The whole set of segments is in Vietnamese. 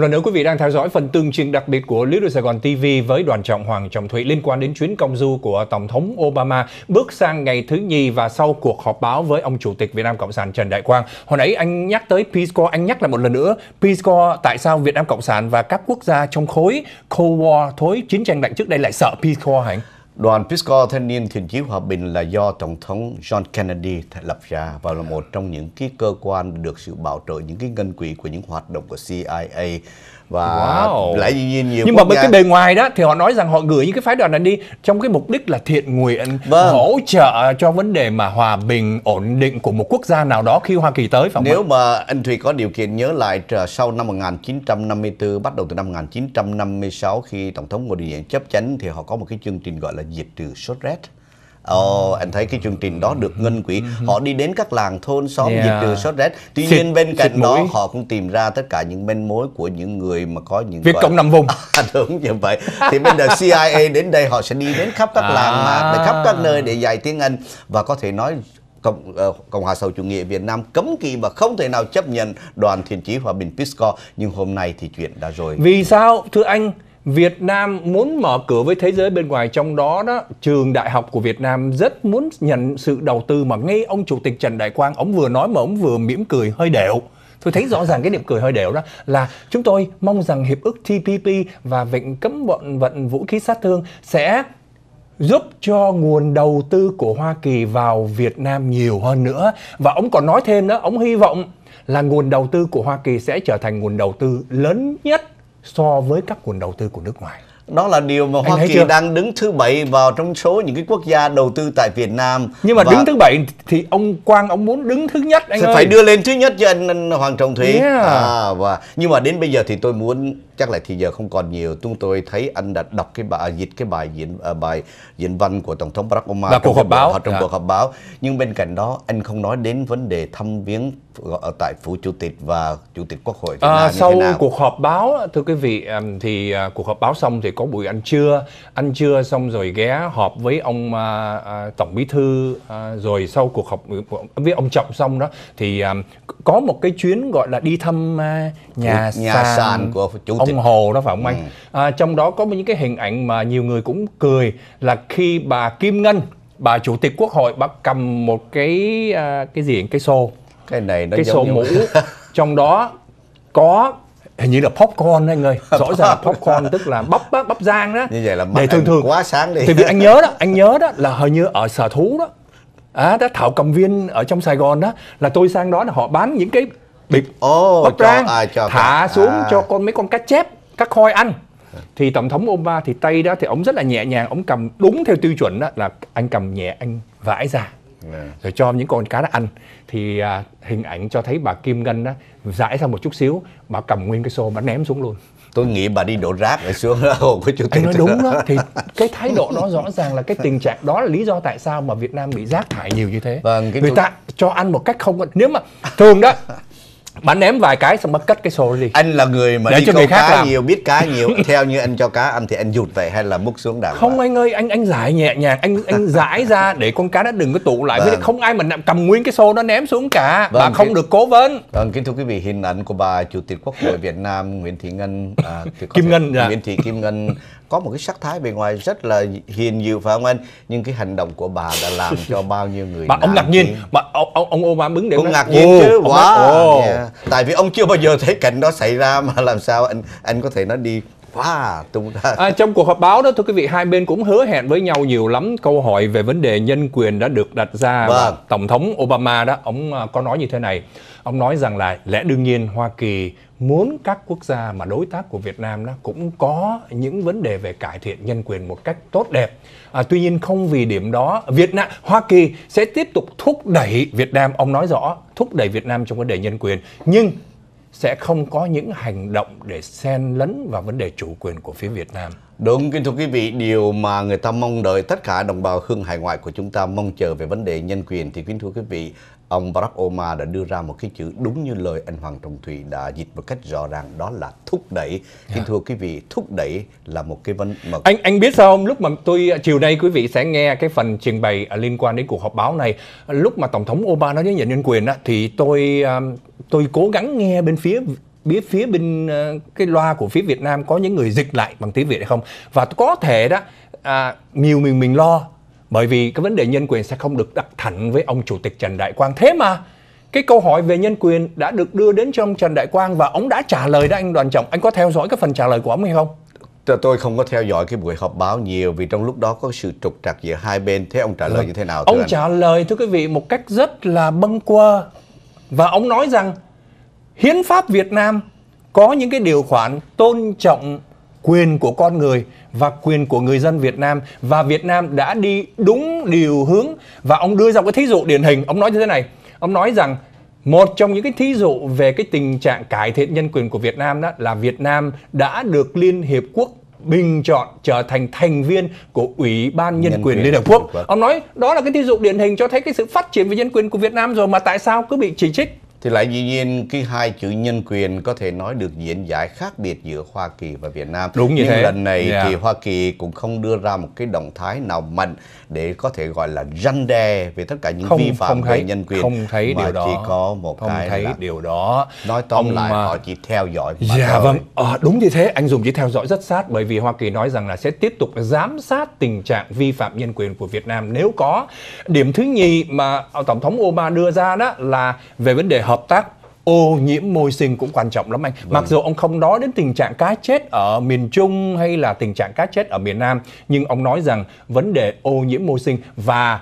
Một lần nữa quý vị đang theo dõi phần tường trình đặc biệt của Little Sài Gòn TV với đoàn trọng Hoàng Trọng Thụy liên quan đến chuyến công du của Tổng thống Obama bước sang ngày thứ nhì và sau cuộc họp báo với ông Chủ tịch Việt Nam Cộng sản Trần Đại Quang. Hồi nãy anh nhắc tới Peace Corps, anh nhắc lại một lần nữa Peace Corps tại sao Việt Nam Cộng sản và các quốc gia trong khối Cold War, thối chiến tranh lạnh trước đây lại sợ Peace Corps hả anh? Đoàn Peace Corps Thanh niên Thiền chí Hòa bình là do Tổng thống John Kennedy thành lập ra và là một trong những cái cơ quan được sự bảo trợ những cái ngân quỹ của những hoạt động của CIA và wow. lẽ dĩ nhiên nhiều nhưng mà với cái bề ngoài đó thì họ nói rằng họ gửi những cái phái đoàn này đi trong cái mục đích là thiện nguyện vâng. hỗ trợ cho vấn đề mà hòa bình ổn định của một quốc gia nào đó khi Hoa Kỳ tới phải nếu mà anh Thùy có điều kiện nhớ lại sau năm 1954 bắt đầu từ năm 1956 khi tổng thống Ngô Đình Diệm chấp chánh thì họ có một cái chương trình gọi là diệt trừ sốt rét Ồ, oh, anh thấy cái chương trình đó được ngân quỹ. Mm-hmm. Họ đi đến các làng thôn xóm yeah. Dạ. dịch đường sốt rét. Tuy nhiên bên cạnh đó mũi. họ cũng tìm ra tất cả những manh mối của những người mà có những việc gọi... cộng đồng vùng. À, đúng như vậy. Thì bây giờ CIA đến đây họ sẽ đi đến khắp các à. làng mà để khắp các nơi để dạy tiếng Anh và có thể nói Cộng, uh, Cộng hòa xã chủ nghĩa Việt Nam cấm kỵ và không thể nào chấp nhận đoàn thiện chí hòa bình Pisco. nhưng hôm nay thì chuyện đã rồi. Vì sao thưa anh? Việt Nam muốn mở cửa với thế giới bên ngoài trong đó đó trường đại học của Việt Nam rất muốn nhận sự đầu tư mà ngay ông chủ tịch Trần Đại Quang ông vừa nói mà ông vừa mỉm cười hơi đều tôi thấy rõ ràng cái điểm cười hơi đều đó là chúng tôi mong rằng hiệp ước TPP và vịnh cấm bọn vận vũ khí sát thương sẽ giúp cho nguồn đầu tư của Hoa Kỳ vào Việt Nam nhiều hơn nữa và ông còn nói thêm đó ông hy vọng là nguồn đầu tư của Hoa Kỳ sẽ trở thành nguồn đầu tư lớn nhất so với các nguồn đầu tư của nước ngoài đó là điều mà Hoa Kỳ chưa? đang đứng thứ bảy vào trong số những cái quốc gia đầu tư tại Việt Nam. Nhưng mà và... đứng thứ bảy thì ông Quang ông muốn đứng thứ nhất anh Sẽ ơi. Phải đưa lên thứ nhất cho anh, anh Hoàng Trọng Thủy. Yeah. À, và nhưng mà đến bây giờ thì tôi muốn chắc là thì giờ không còn nhiều. Chúng tôi thấy anh đã đọc cái bài à, dịch cái bài diễn uh, bài diễn văn của tổng thống Barack Obama trong cuộc họp báo trong dạ. cuộc họp báo. Nhưng bên cạnh đó anh không nói đến vấn đề thăm viếng tại phủ chủ tịch và chủ tịch quốc hội Việt à, Nam sau thế nào? cuộc họp báo thưa quý vị thì à, cuộc họp báo xong thì có buổi ăn trưa ăn trưa xong rồi ghé họp với ông à, à, tổng bí thư à, rồi sau cuộc họp ừ, với ông trọng xong đó thì à, có một cái chuyến gọi là đi thăm à, nhà, nhà sàn, của chủ tịch ông hồ đó phải không anh ừ. à, trong đó có những cái hình ảnh mà nhiều người cũng cười là khi bà kim ngân bà chủ tịch quốc hội bà cầm một cái à, cái gì cái xô cái này nó cái sổ như... mũ trong đó có hình như là popcorn anh ơi rõ ràng là popcorn tức là bắp bắp bắp rang đó như vậy là để thường thường quá sáng đi thì vì anh nhớ đó anh nhớ đó là hình như ở sở thú đó à, đó thảo cầm viên ở trong sài gòn đó là tôi sang đó là họ bán những cái bịp oh, bắp cho, rang à, cho thả con, xuống à. cho con mấy con cá chép cá khoi ăn thì tổng thống Obama thì tay đó thì ông rất là nhẹ nhàng ông cầm đúng theo tiêu chuẩn đó là anh cầm nhẹ anh vãi ra yeah. Dạ. rồi cho những con cá nó ăn thì à, hình ảnh cho thấy bà Kim Ngân đó giải ra một chút xíu bà cầm nguyên cái xô bà ném xuống luôn tôi nghĩ bà đi đổ rác ở xuống hồ của chủ tịch anh nói đúng đó thì cái thái độ đó rõ ràng là cái tình trạng đó là lý do tại sao mà Việt Nam bị rác thải nhiều như thế vâng, cái người tôi... ta cho ăn một cách không nếu mà thường đó bạn ném vài cái xong bắt cắt cái sổ đi anh là người mà Để đi cho câu người khác cá làm. nhiều biết cá nhiều theo như anh cho cá ăn thì anh rụt vậy hay là múc xuống đảo không anh ơi anh anh giải nhẹ nhàng anh anh giải ra để con cá nó đừng có tụ lại vâng. với không ai mà cầm nguyên cái xô nó ném xuống cả vâng, bà không cái... được cố vấn vâng kính thưa quý vị hình ảnh của bà chủ tịch quốc hội việt nam nguyễn thị ngân à, Kim thể... Ngân dạ. nguyễn thị Kim Ngân có một cái sắc thái bề ngoài rất là hiền dịu phải không anh nhưng cái hành động của bà đã làm cho bao nhiêu người mà ông ngạc nhiên mà ông ông ông ôm bứng để cũng ngạc nhiên chứ quá wow. yeah. Dạ. tại vì ông chưa bao giờ thấy cảnh đó xảy ra mà làm sao anh anh có thể nó đi quá wow, tung ra. À, trong cuộc họp báo đó thưa quý vị hai bên cũng hứa hẹn với nhau nhiều lắm câu hỏi về vấn đề nhân quyền đã được đặt ra vâng. và tổng thống Obama đó ông à, có nói như thế này Ông nói rằng là lẽ đương nhiên Hoa Kỳ muốn các quốc gia mà đối tác của Việt Nam nó cũng có những vấn đề về cải thiện nhân quyền một cách tốt đẹp. À, tuy nhiên không vì điểm đó Việt Nam Hoa Kỳ sẽ tiếp tục thúc đẩy Việt Nam ông nói rõ thúc đẩy Việt Nam trong vấn đề nhân quyền nhưng sẽ không có những hành động để xen lấn vào vấn đề chủ quyền của phía Việt Nam. Đúng kính thưa quý vị, điều mà người ta mong đợi tất cả đồng bào hương hải ngoại của chúng ta mong chờ về vấn đề nhân quyền thì kính thưa quý vị, ông Barack Obama đã đưa ra một cái chữ đúng như lời anh Hoàng Trọng Thủy đã dịch một cách rõ ràng đó là thúc đẩy. Kính thưa quý vị, thúc đẩy là một cái vấn mà anh anh biết sao không? Lúc mà tôi à, chiều nay quý vị sẽ nghe cái phần trình bày à, liên quan đến cuộc họp báo này, lúc mà tổng thống Obama nói đến nhân quyền á thì tôi à, tôi cố gắng nghe bên phía biết phía bên ờ, cái loa của phía Việt Nam có những người dịch lại bằng tiếng Việt hay không và có thể đó à, nhiều mình mình lo bởi vì cái vấn đề nhân quyền sẽ không được đặt thẳng với ông chủ tịch Trần Đại Quang thế mà cái câu hỏi về nhân quyền đã được đưa đến cho ông Trần Đại Quang và ông đã trả lời đó anh Đoàn Trọng anh có theo dõi cái phần trả lời của ông hay không tôi không có theo dõi cái buổi họp báo nhiều vì trong lúc đó có sự trục trặc giữa hai bên thế ông trả lời ừ. như thế nào ông anh? trả lời thưa quý vị một cách rất là bâng quơ và ông nói rằng hiến pháp Việt Nam có những cái điều khoản tôn trọng quyền của con người và quyền của người dân Việt Nam và Việt Nam đã đi đúng điều hướng và ông đưa ra một cái thí dụ điển hình ông nói như thế này ông nói rằng một trong những cái thí dụ về cái tình trạng cải thiện nhân quyền của Việt Nam đó là Việt Nam đã được Liên Hiệp Quốc bình chọn trở thành thành viên của Ủy ban Nhân, nhân quyền, quyền Liên Hợp Quốc. Quốc. Ông nói đó là cái thí dụ điển hình cho thấy cái sự phát triển về nhân quyền của Việt Nam rồi mà tại sao cứ bị chỉ trích thì lại dĩ nhiên cái hai chữ nhân quyền có thể nói được diễn giải khác biệt giữa Hoa Kỳ và Việt Nam. Đúng như Nhưng thế. lần này yeah. thì Hoa Kỳ cũng không đưa ra một cái động thái nào mạnh để có thể gọi là răn đe về tất cả những không, vi phạm không thấy, về nhân quyền. Không thấy mà điều đó. chỉ có một không cái thấy là điều đó. Nói tóm Ông lại họ chỉ theo dõi. Dạ yeah, vâng, à, đúng như thế. Anh dùng chỉ theo dõi rất sát bởi vì Hoa Kỳ nói rằng là sẽ tiếp tục giám sát tình trạng vi phạm nhân quyền của Việt Nam nếu có. Điểm thứ nhì mà Tổng thống Obama đưa ra đó là về vấn đề hợp tác ô nhiễm môi sinh cũng quan trọng lắm anh vâng. mặc dù ông không nói đến tình trạng cá chết ở miền trung hay là tình trạng cá chết ở miền nam nhưng ông nói rằng vấn đề ô nhiễm môi sinh và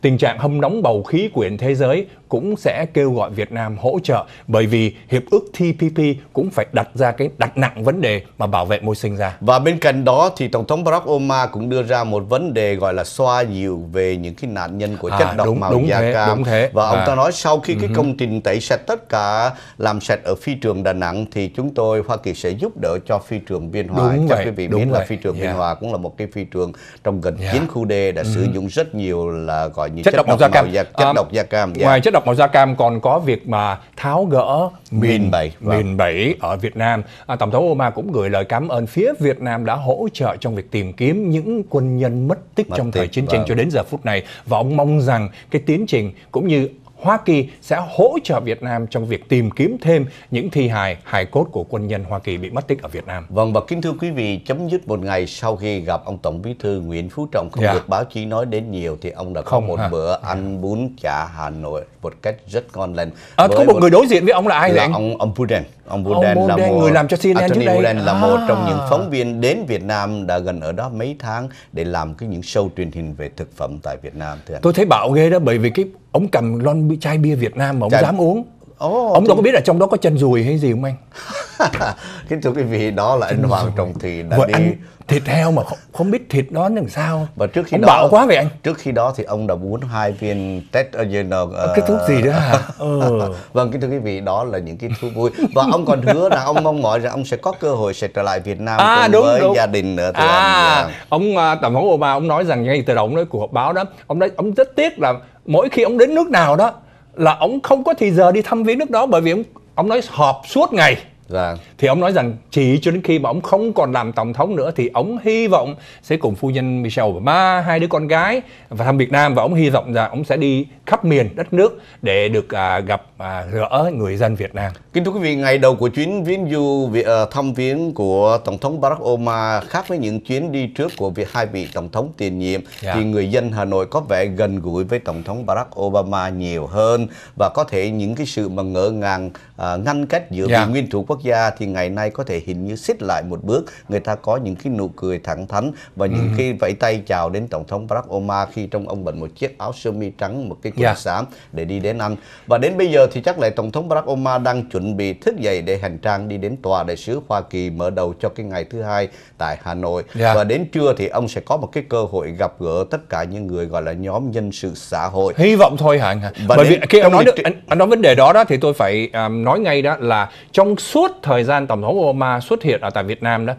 tình trạng hâm nóng bầu khí quyển thế giới cũng sẽ kêu gọi Việt Nam hỗ trợ bởi vì hiệp ước TPP cũng phải đặt ra cái đặt nặng vấn đề mà bảo vệ môi sinh ra. Và bên cạnh đó thì Tổng thống Barack Obama cũng đưa ra một vấn đề gọi là xoa dịu về những cái nạn nhân của à, chất à, độc màu đúng da thế, cam. Đúng thế. Và à. ông ta nói sau khi cái ừ công trình tẩy sạch tất cả làm sạch ở phi trường Đà Nẵng thì chúng tôi Hoa Kỳ sẽ giúp đỡ cho phi trường Biên Hòa. Đúng cho vậy, quý vị đúng biết vậy. là phi trường yeah. Biên Hòa cũng là một cái phi trường trong gần yeah. khu D đã uh sử ừ dụng rất nhiều là gọi như chất, chất độc, độc màu da cam. Da, chất à, độc da cam. Yeah. Dạ. Ngoài chất độc tộc màu da cam còn có việc mà tháo gỡ mìn bảy, vâng. mìn bẫy ở Việt Nam. À, Tổng thống Obama cũng gửi lời cảm ơn phía Việt Nam đã hỗ trợ trong việc tìm kiếm những quân nhân mất tích mất trong tích, thời chiến vâng. tranh cho đến giờ phút này và ông mong rằng cái tiến trình cũng như Hoa Kỳ sẽ hỗ trợ Việt Nam trong việc tìm kiếm thêm những thi hài, hài cốt của quân nhân Hoa Kỳ bị mất tích ở Việt Nam. Vâng và kính thưa quý vị, chấm dứt một ngày sau khi gặp ông Tổng Bí thư Nguyễn Phú Trọng không yeah. Dạ. được báo chí nói đến nhiều thì ông đã không có một hả? bữa ăn bún chả Hà Nội một cách rất ngon lành. À, có một, một người đối diện với ông là ai là vậy? Ông ông Putin. Ông Buden, ông là một, người làm cho CNN Anthony trước đây. Buden là à. một trong những à. phóng viên đến Việt Nam đã gần ở đó mấy tháng để làm cái những show truyền hình về thực phẩm tại Việt Nam. Tôi thấy bạo ghê đó bởi vì cái ông cầm lon chai bia Việt Nam mà ông Chà... dám uống. Oh, ông tôi... đâu có biết là trong đó có chân ruồi hay gì không anh? kính thưa quý vị đó là anh Hoàng Trọng Thì, đã Vợ đi ăn thịt heo mà không, không biết thịt đó làm sao và trước khi ông đó bạo quá vậy anh trước khi đó thì ông đã uống hai viên test you know, uh... Ờ, cái thuốc gì đó hả ừ. vâng kính thưa quý vị đó là những cái thú vui và ông còn hứa là ông mong mỏi rằng ông sẽ có cơ hội sẽ trở lại Việt Nam à, cùng đúng, với đúng. gia đình nữa thưa à, ông uh, tổng thống Obama ông nói rằng ngay từ đầu ông nói cuộc họp báo đó ông nói ông rất tiếc là mỗi khi ông đến nước nào đó là ông không có thì giờ đi thăm viếng nước đó bởi vì ông ông nói họp suốt ngày Dạ. Thì ông nói rằng chỉ cho đến khi mà ông không còn làm tổng thống nữa thì ông hy vọng sẽ cùng phu nhân Michelle và ba hai đứa con gái và thăm Việt Nam và ông hy vọng rằng ông sẽ đi khắp miền đất nước để được à, gặp à, gỡ người dân Việt Nam. Kính thưa quý vị, ngày đầu của chuyến viếng du việc ờ, thăm viếng của tổng thống Barack Obama khác với những chuyến đi trước của việc hai vị tổng thống tiền nhiệm dạ. thì người dân Hà Nội có vẻ gần gũi với tổng thống Barack Obama nhiều hơn và có thể những cái sự mà ngỡ ngàng à, ngăn cách giữa dạ. vị nguyên thủ quốc quốc gia thì ngày nay có thể hình như xích lại một bước người ta có những cái nụ cười thẳng thắn và những ừ. cái vẫy tay chào đến tổng thống Barack Obama khi trong ông bận một chiếc áo sơ mi trắng một cái quần yeah. Dạ. để đi đến anh và đến bây giờ thì chắc lại tổng thống Barack Obama đang chuẩn bị thức dậy để hành trang đi đến tòa đại sứ Hoa Kỳ mở đầu cho cái ngày thứ hai tại Hà Nội yeah. Dạ. và đến trưa thì ông sẽ có một cái cơ hội gặp gỡ tất cả những người gọi là nhóm nhân sự xã hội hy vọng thôi hả và bởi vì khi ông nói được, anh, anh nói vấn đề đó đó thì tôi phải um, nói ngay đó là trong suốt suốt thời gian Tổng thống Obama xuất hiện ở tại Việt Nam đó,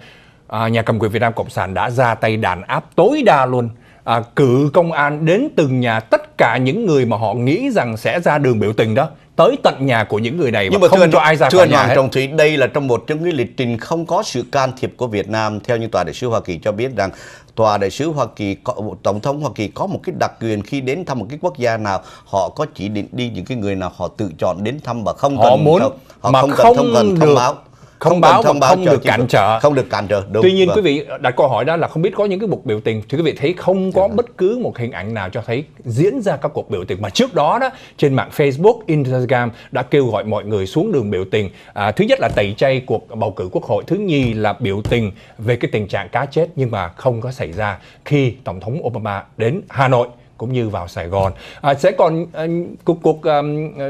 à, nhà cầm quyền Việt Nam Cộng sản đã ra tay đàn áp tối đa luôn à, cự công an đến từng nhà tất cả những người mà họ nghĩ rằng sẽ ra đường biểu tình đó tới tận nhà của những người này nhưng mà không anh, cho ai ra thưa khỏi nhà Hoàng Trọng Thúy đây là trong một trong những lịch trình không có sự can thiệp của Việt Nam theo như tòa đại sứ Hoa Kỳ cho biết rằng tòa đại sứ Hoa Kỳ tổng thống Hoa Kỳ có một cái đặc quyền khi đến thăm một cái quốc gia nào họ có chỉ định đi những cái người nào họ tự chọn đến thăm và không họ cần muốn, họ mà không cần không, không thông báo không báo thông báo không được cản trở không được cản trở đúng, tuy nhiên vâng. quý vị đặt câu hỏi đó là không biết có những cái cuộc biểu tình thì quý vị thấy không có dạ. bất cứ một hình ảnh nào cho thấy diễn ra các cuộc biểu tình mà trước đó đó trên mạng Facebook Instagram đã kêu gọi mọi người xuống đường biểu tình à, thứ nhất là tẩy chay cuộc bầu cử quốc hội thứ nhì là biểu tình về cái tình trạng cá chết nhưng mà không có xảy ra khi tổng thống Obama đến Hà Nội cũng như vào Sài Gòn. À, sẽ còn à, cuộc cuộc à, à,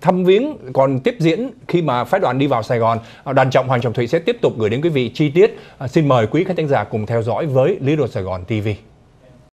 thăm viếng còn tiếp diễn khi mà phái đoàn đi vào Sài Gòn. À, đoàn trọng Hoàng Trọng thủy sẽ tiếp tục gửi đến quý vị chi tiết. À, xin mời quý khán giả cùng theo dõi với Lý Đột Sài Gòn TV.